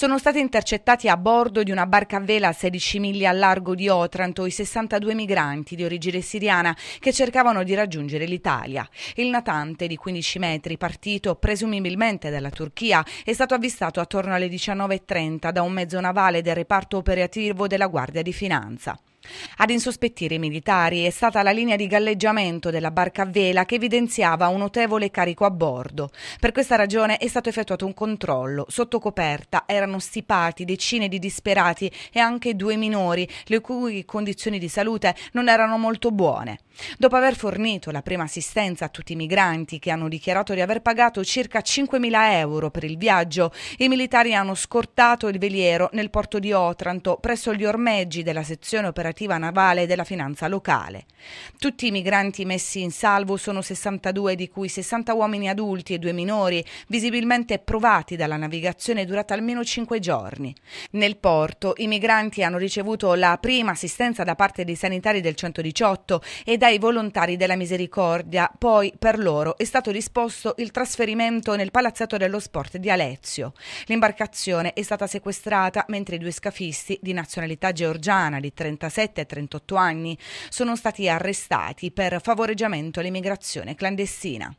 Sono stati intercettati a bordo di una barca a vela a 16 miglia al largo di Otranto i 62 migranti di origine siriana che cercavano di raggiungere l'Italia. Il natante di 15 metri, partito presumibilmente dalla Turchia, è stato avvistato attorno alle 19.30 da un mezzo navale del reparto operativo della Guardia di Finanza. Ad insospettire i militari è stata la linea di galleggiamento della barca a vela che evidenziava un notevole carico a bordo. Per questa ragione è stato effettuato un controllo. Sotto coperta erano stipati decine di disperati e anche due minori, le cui condizioni di salute non erano molto buone. Dopo aver fornito la prima assistenza a tutti i migranti che hanno dichiarato di aver pagato circa 5.000 euro per il viaggio, i militari hanno scortato il veliero nel porto di Otranto presso gli ormeggi della sezione operativa normativa navale della finanza locale. Tutti i migranti messi in salvo sono 62, di cui 60 uomini adulti e due minori, visibilmente provati dalla navigazione durata almeno 5 giorni. Nel porto i migranti hanno ricevuto la prima assistenza da parte dei sanitari del 118 e dai volontari della Misericordia, poi per loro è stato disposto il trasferimento nel palazzetto dello sport di Alezio. L'imbarcazione è stata sequestrata mentre i due scafisti di nazionalità georgiana di 36 37 e 38 anni sono stati arrestati per favoreggiamento all'immigrazione clandestina.